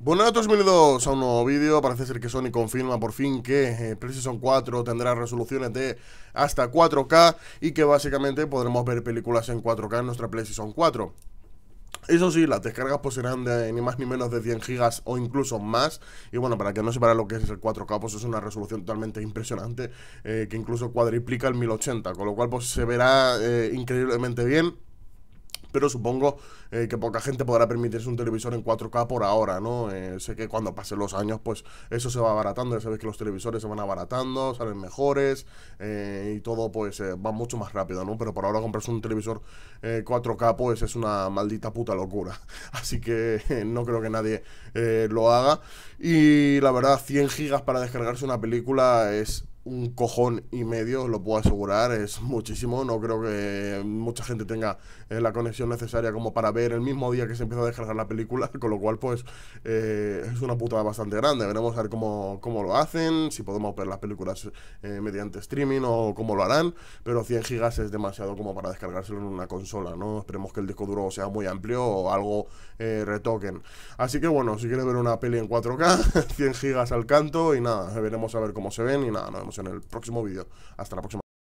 bueno bienvenidos a un nuevo vídeo. Parece ser que Sony confirma por fin que eh, PlayStation 4 tendrá resoluciones de hasta 4K y que básicamente podremos ver películas en 4K en nuestra PlayStation 4. Eso sí, las descargas pues serán de ni más ni menos de 100 GB o incluso más. Y bueno, para que no sepa lo que es el 4K, pues es una resolución totalmente impresionante eh, que incluso cuadriplica el 1080, con lo cual pues se verá eh, increíblemente bien pero supongo eh, que poca gente podrá permitirse un televisor en 4K por ahora, ¿no? Eh, sé que cuando pasen los años, pues eso se va abaratando, ya sabes que los televisores se van abaratando, salen mejores eh, y todo, pues va mucho más rápido, ¿no? Pero por ahora comprarse un televisor 4K, pues es una maldita puta locura. Así que no creo que nadie lo haga. Y la verdad, 100 gigas para descargarse una película es un cojón y medio, lo puedo asegurar, es muchísimo. No creo que mucha gente tenga eh, la conexión necesaria como para ver el mismo día que se empieza a descargar la película, con lo cual, pues, eh, es una putada bastante grande. Veremos a ver cómo, lo hacen, si podemos ver las películas eh, mediante streaming o cómo lo harán, pero 100 gigas es demasiado como para descargárselo en una consola, ¿no? Esperemos que el disco duro sea muy amplio o algo retoquen. Así que, bueno, si quieres ver una peli en 4K, 100 gigas al canto y nada, veremos a ver cómo se ven y nada, nos vemos en el próximo vídeo. Hasta la próxima.